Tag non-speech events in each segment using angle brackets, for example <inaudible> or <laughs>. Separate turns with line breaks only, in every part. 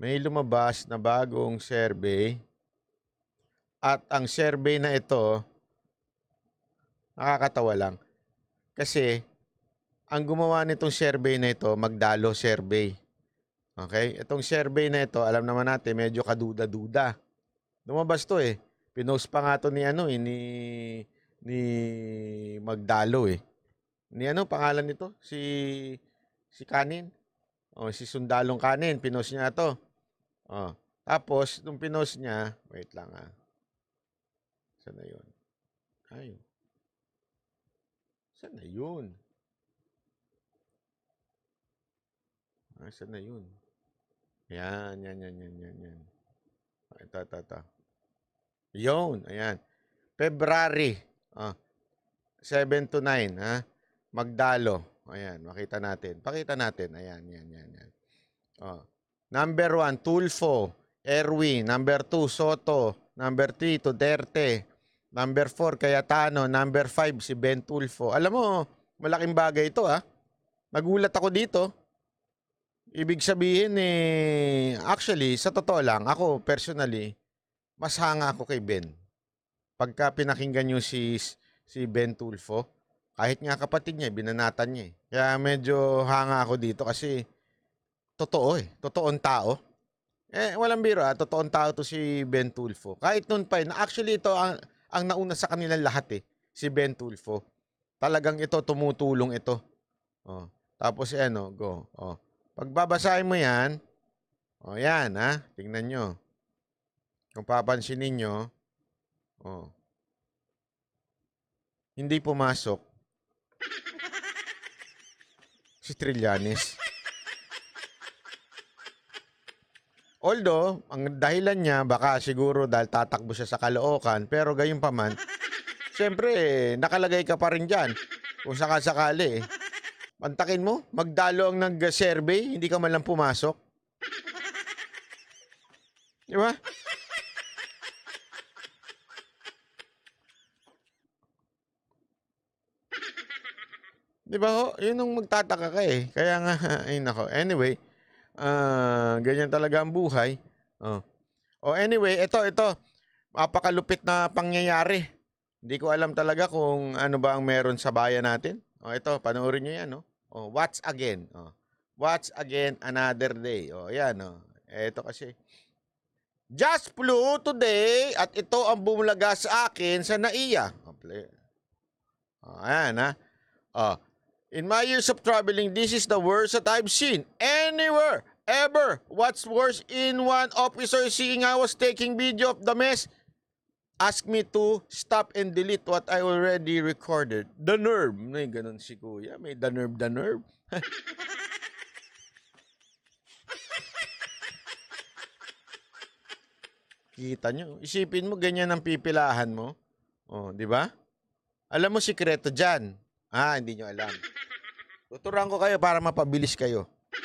may lumabas na bagong survey at ang survey na ito nakakatawa lang kasi ang gumawa nitong survey na ito Magdalo survey. Okay? Itong survey na ito, alam naman natin medyo kaduda-duda. Lumabas to eh. Pinost pa nga to ni ano eh, ni ni Magdalo eh. Ni ano pangalan nito? Si si Kanin. O si Sundalong Kanin, pinost niya to. Oh. Tapos, nung pinost niya, wait lang ah. Saan na yun? Ayun. Saan na yun? Ah, saan na yun? Ayan, yan, yan, yan, yan, yan. Ito, ito, ito. Yun, ayan. February. Ah, 7 to 9, ha? Ah. Magdalo. Ayan, makita natin. Pakita natin. Ayan, yan, yan, yan. Oh. Number 1, Tulfo. Erwin. Number 2, Soto. Number 3, Duterte. Number 4, Cayetano. Number 5, si Ben Tulfo. Alam mo, malaking bagay ito ah. Nagulat ako dito. Ibig sabihin eh, actually, sa totoo lang, ako personally, mas hanga ako kay Ben. Pagka pinakinggan nyo si, si Ben Tulfo, kahit nga kapatid niya, eh, binanatan niya eh. Kaya medyo hanga ako dito kasi totoo eh. Totoong tao. Eh, walang biro ah. Totoong tao to si Ben Tulfo. Kahit noon pa eh. Actually, ito ang, ang nauna sa kanila lahat eh. Si Ben Tulfo. Talagang ito, tumutulong ito. Oh. Tapos eh, ano, eh, go. Oh. Pagbabasahin mo yan, oh yan ha, ah. tingnan nyo. Kung papansin ninyo, oh, hindi pumasok si Trillanes. Although, ang dahilan niya, baka siguro dahil tatakbo siya sa Caloocan, pero gayon pa man, siyempre, <laughs> eh, nakalagay ka pa rin dyan. Kung sakasakali eh. Pantakin mo, magdalo ang nag-survey, hindi ka man lang pumasok. Di ba? Di ba ho? Yun ang magtataka ka eh. Kaya nga, <laughs> ay nako. Anyway, Ah, ganyan talaga ang buhay. Oh. Oh, anyway, ito ito. Napakalupit na pangyayari. Hindi ko alam talaga kung ano ba ang meron sa bayan natin. Oh, ito, panoorin niyo 'yan, no. Oh. watch oh, again? Oh. Watch again another day? Oh, 'yan, oh. Ito kasi. Just flew today at ito ang bumulaga sa akin sa NAIA. Oh, Oh, ayan, ha? Oh, In my years of traveling, this is the worst that I've seen anywhere, ever. What's worse, in one officer seeing I was taking video of the mess, asked me to stop and delete what I already recorded. The nerve. May ganun si kuya. May the nerve, the nerve. <laughs> Kita nyo. Isipin mo, ganyan ang pipilahan mo. oh, di ba? Alam mo sikreto dyan. Ah, hindi nyo alam. Tuturuan ko kayo para mapabilis kayo. <laughs>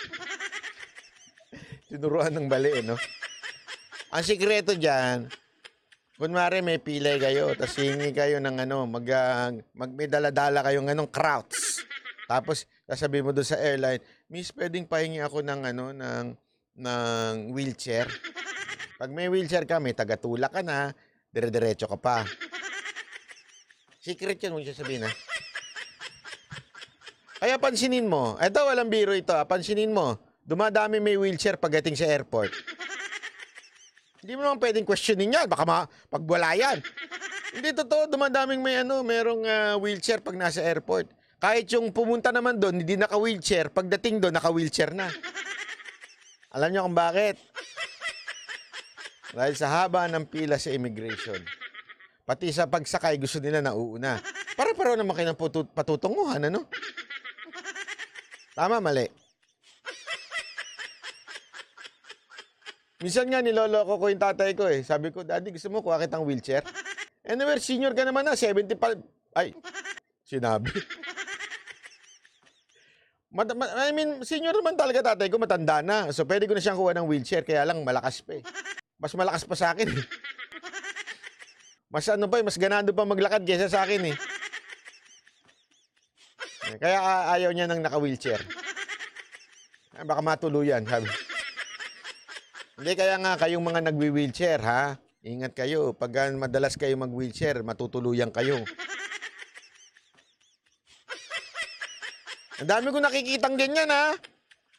Tinuruan ng bali, eh, no? Ang sikreto dyan, kunwari may pilay kayo, tapos hingi kayo ng ano, mag, uh, mag may daladala kayong anong crowds. Tapos, sasabihin mo doon sa airline, Miss, pwedeng pahingi ako ng ano, ng, ng wheelchair. Pag may wheelchair ka, may tagatula ka na, dire-diretso ka pa. Secret yan, huwag sasabihin, ha? Ah. Kaya ah, pansinin mo. Ito, walang biro ito. Ah. Pansinin mo. Dumadami may wheelchair pagdating sa airport. Hindi mo naman pwedeng questionin yan. Baka ma- pagwala yan. Hindi totoo. Dumadaming may ano, merong uh, wheelchair pag nasa airport. Kahit yung pumunta naman doon, hindi naka-wheelchair. Pagdating doon, naka-wheelchair na. Alam niyo kung bakit? Dahil sa haba ng pila sa immigration. Pati sa pagsakay, gusto nila na uuna. Para-para naman kayo ng patutunguhan, ano? Tama, mali. Minsan nga niloloko ko yung tatay ko eh. Sabi ko, Daddy, gusto mo kuha kitang wheelchair? Anyway, senior ka naman na, 75. Ay, sinabi. Mat I mean, senior naman talaga tatay ko, matanda na. So, pwede ko na siyang kuha ng wheelchair, kaya lang malakas pa eh. Mas malakas pa sa akin eh. Mas ano pa eh, mas ganado pa maglakad kaysa sa akin eh. Kaya ah, ayaw niya nang naka-wheelchair. Ah, baka matuluyan, sabi. Hindi, kaya nga kayong mga nagwi-wheelchair, ha? Ingat kayo. Pag ah, madalas kayo mag-wheelchair, matutuluyan kayo. Ang dami ko nakikitang ganyan, ha?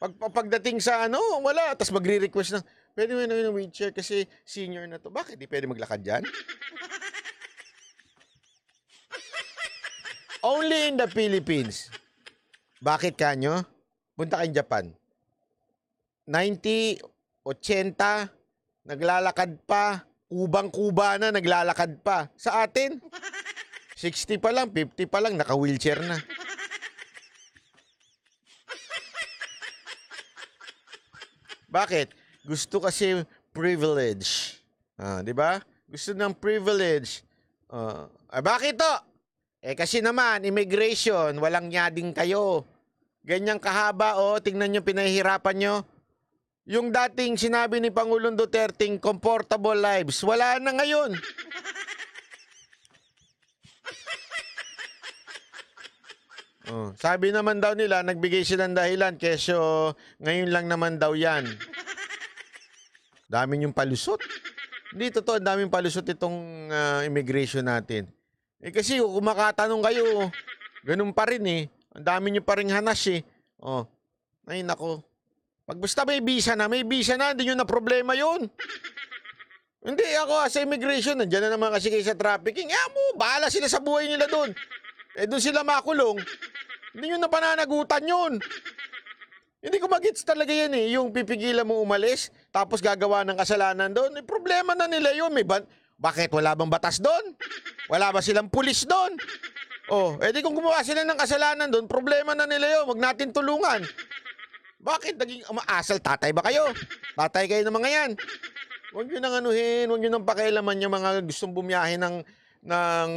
Pag, pagdating sa ano, wala. Tapos magre-request ng, pwede mo na wheelchair kasi senior na to. Bakit? Hindi pwede maglakad dyan? Only in the Philippines. Bakit kanyo? Punta kayong Japan. 90, 80, naglalakad pa. Ubang-kuba na, naglalakad pa. Sa atin, 60 pa lang, 50 pa lang, naka-wheelchair na. Bakit? Gusto kasi privilege. Ah, 'di ba? Gusto ng privilege. Uh, ah, bakit to? Eh kasi naman, immigration, walang nyading kayo. Ganyang kahaba, o, oh, tingnan nyo pinahihirapan nyo. Yung dating sinabi ni Pangulong Duterte, comfortable lives, wala na ngayon. <laughs> Oh, sabi naman daw nila, nagbigay sila ng dahilan, keso ngayon lang naman daw yan. Dami yung palusot. Hindi, totoo, daming palusot itong uh, immigration natin. Eh kasi kung makatanong kayo, ganun pa rin eh. Ang dami nyo pa rin hanas eh. Oh. Ay nako. Pag basta may visa na, may visa na, hindi nyo na problema yun. hindi ako sa immigration, nandiyan na naman kasi kayo sa trafficking. Eh mo, bahala sila sa buhay nila doon. Eh doon sila makulong. Hindi nyo na pananagutan yun. Hindi ko magits talaga yan eh. Yung pipigilan mo umalis, tapos gagawa ng kasalanan doon. Eh, problema na nila yun. May, ban- bakit? Wala bang batas doon? Wala ba silang pulis doon? Oh, edi eh kung gumawa sila ng kasalanan doon, problema na nila yun. Huwag natin tulungan. Bakit naging umaasal? Tatay ba kayo? Tatay kayo ng mga yan. Huwag nyo nang anuhin, huwag nyo nang pakialaman yung mga gustong bumiyahe ng ng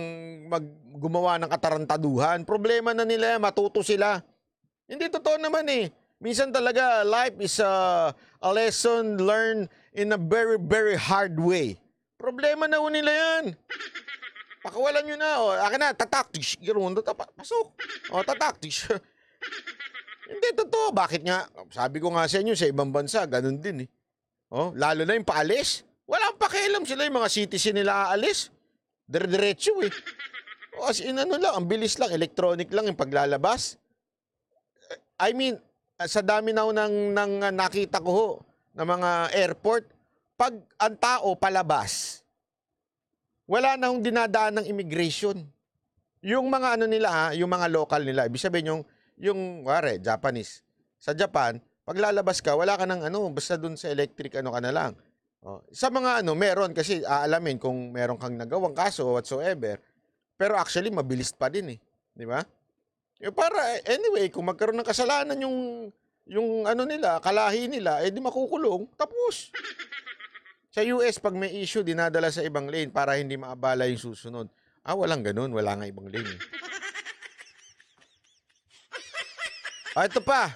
mag, gumawa ng katarantaduhan. Problema na nila, matuto sila. Hindi totoo naman eh. Minsan talaga life is a, a lesson learned in a very very hard way. Problema na ho nila yan. Pakawalan nyo na. O, akin na, tataktish. Girunda, tapa, pasok. O, tataktish. <laughs> Hindi, totoo. Bakit nga? Sabi ko nga sa inyo, sa ibang bansa, ganun din eh. O, lalo na yung paalis. Walang pakialam sila yung mga citizen nila aalis. Dire-diretso eh. O, as in, ano lang, ang bilis lang, electronic lang yung paglalabas. I mean, sa dami na ng, ng nakita ko ho, ng mga airport, pag ang tao palabas, wala na hong dinadaan ng immigration. Yung mga ano nila ha, yung mga local nila, ibig sabihin yung, yung, ware, Japanese. Sa Japan, pag lalabas ka, wala ka ng ano, basta dun sa electric ano ka na lang. Oh, sa mga ano, meron kasi aalamin kung meron kang nagawang kaso whatsoever. Pero actually, mabilis pa din eh. Di ba? E para, eh, anyway, kung magkaroon ng kasalanan yung, yung ano nila, kalahi nila, eh di makukulong, tapos. Sa US, pag may issue, dinadala sa ibang lane para hindi maabala yung susunod. Ah, walang ganun. Wala nga ibang lane. Eh. Ah, ito pa.